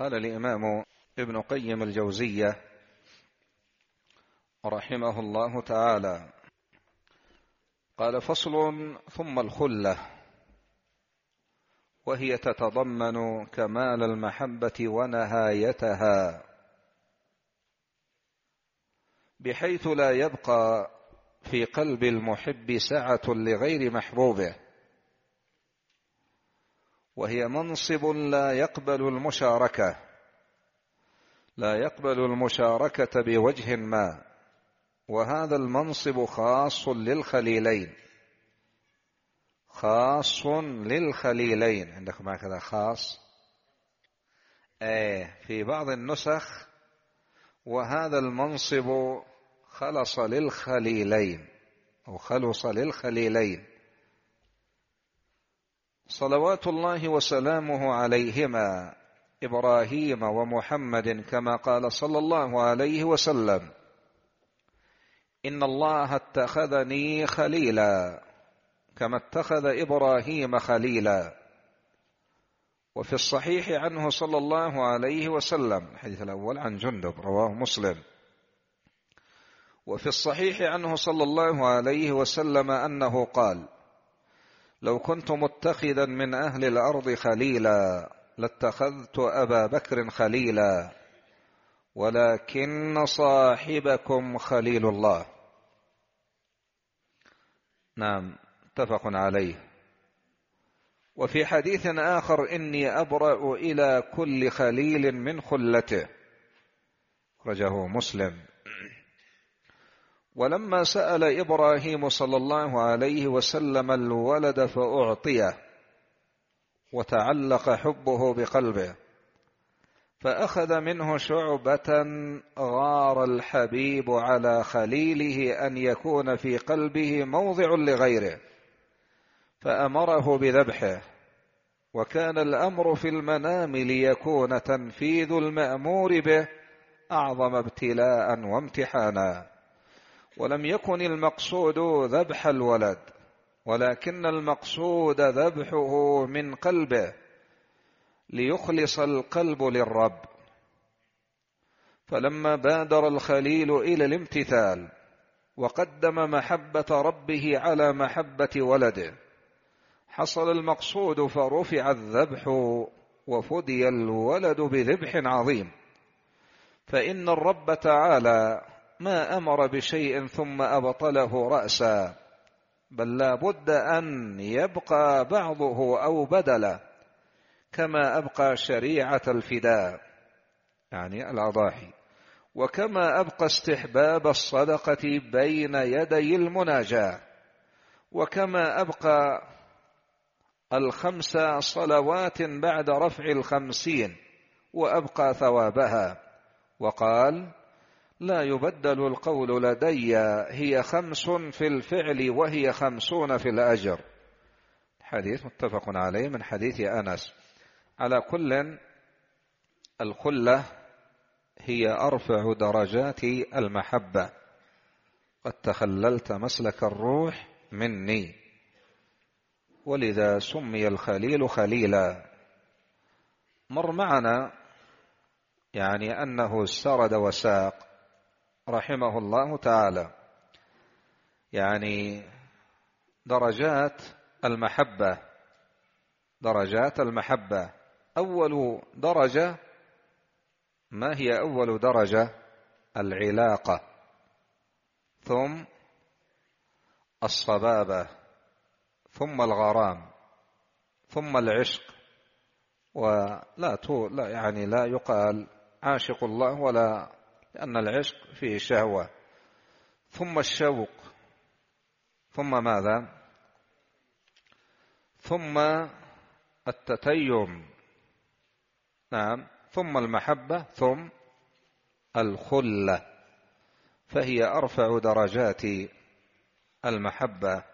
قال الإمام ابن قيم الجوزية رحمه الله تعالى قال فصل ثم الخلة وهي تتضمن كمال المحبة ونهايتها بحيث لا يبقى في قلب المحب سعة لغير محبوبه وهي منصب لا يقبل المشاركة لا يقبل المشاركة بوجه ما وهذا المنصب خاص للخليلين خاص للخليلين عندكم هكذا خاص ايه في بعض النسخ وهذا المنصب خلص للخليلين أو خلص للخليلين صلوات الله وسلامه عليهما ابراهيم ومحمد كما قال صلى الله عليه وسلم ان الله اتخذني خليلا كما اتخذ ابراهيم خليلا وفي الصحيح عنه صلى الله عليه وسلم الحديث الاول عن جندب رواه مسلم وفي الصحيح عنه صلى الله عليه وسلم انه قال لو كنت متخذا من أهل الأرض خليلا لاتخذت أبا بكر خليلا ولكن صاحبكم خليل الله نعم متفق عليه وفي حديث آخر إني أبرأ إلى كل خليل من خلته أخرجه مسلم ولما سأل إبراهيم صلى الله عليه وسلم الولد فأعطيه وتعلق حبه بقلبه فأخذ منه شعبة غار الحبيب على خليله أن يكون في قلبه موضع لغيره فأمره بذبحه وكان الأمر في المنام ليكون تنفيذ المأمور به أعظم ابتلاء وامتحانا ولم يكن المقصود ذبح الولد ولكن المقصود ذبحه من قلبه ليخلص القلب للرب فلما بادر الخليل الى الامتثال وقدم محبه ربه على محبه ولده حصل المقصود فرفع الذبح وفدي الولد بذبح عظيم فان الرب تعالى ما امر بشيء ثم ابطله راسا بل لا بد ان يبقى بعضه او بدله كما ابقى شريعه الفداء يعني الاضاحي وكما ابقى استحباب الصدقه بين يدي المناجاه وكما ابقى الخمس صلوات بعد رفع الخمسين وابقى ثوابها وقال لا يبدل القول لدي هي خمس في الفعل وهي خمسون في الأجر حديث متفق عليه من حديث أنس على كل الخلة هي أرفع درجات المحبة قد تخللت مسلك الروح مني ولذا سمي الخليل خليلا مر معنا يعني أنه سرد وساق رحمه الله تعالى يعني درجات المحبة درجات المحبة أول درجة ما هي أول درجة العلاقة ثم الصبابة ثم الغرام ثم العشق ولا لا يعني لا يقال عاشق الله ولا لأن العشق فيه شهوة ثم الشوق ثم ماذا ثم التتيم نعم ثم المحبة ثم الخلة فهي أرفع درجات المحبة